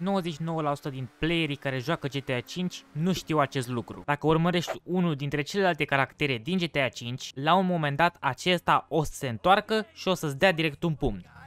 99% din playerii care joacă GTA 5 nu știu acest lucru. Dacă urmărești unul dintre celelalte caractere din GTA 5, la un moment dat acesta o să se întoarcă și o să-ți dea direct un pumn.